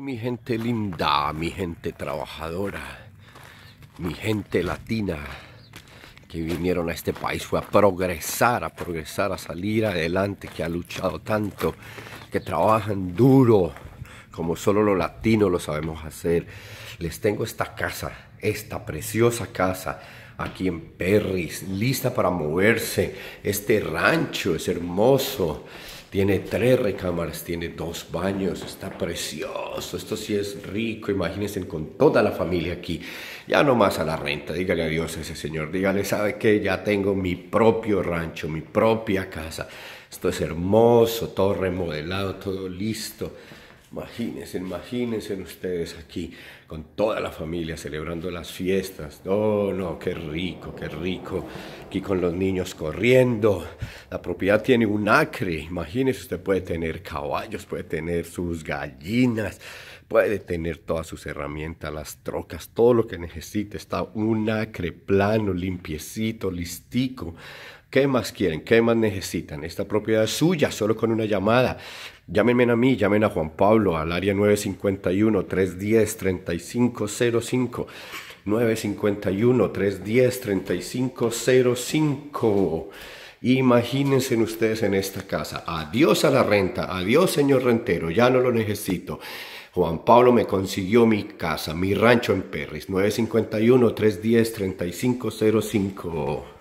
Mi gente linda, mi gente trabajadora, mi gente latina que vinieron a este país fue a progresar, a progresar, a salir adelante, que ha luchado tanto, que trabajan duro, como solo los latinos lo sabemos hacer. Les tengo esta casa, esta preciosa casa, aquí en Perris, lista para moverse. Este rancho es hermoso. Tiene tres recámaras, tiene dos baños, está precioso. Esto sí es rico, imagínense con toda la familia aquí. Ya no más a la renta, dígale adiós a ese señor. Dígale, ¿sabe qué? Ya tengo mi propio rancho, mi propia casa. Esto es hermoso, todo remodelado, todo listo. Imagínense, imagínense ustedes aquí con toda la familia celebrando las fiestas. oh, no, qué rico, qué rico. Aquí con los niños corriendo. La propiedad tiene un acre. Imagínense, usted puede tener caballos, puede tener sus gallinas, puede tener todas sus herramientas, las trocas, todo lo que necesite. Está un acre plano, limpiecito, listico. ¿Qué más quieren? ¿Qué más necesitan? Esta propiedad es suya, solo con una llamada. Llámenme a mí, llamen a Juan Pablo al área 951-310-3505. 951-310-3505. Imagínense ustedes en esta casa. Adiós a la renta, adiós señor rentero, ya no lo necesito. Juan Pablo me consiguió mi casa, mi rancho en Perris, 951-310-3505.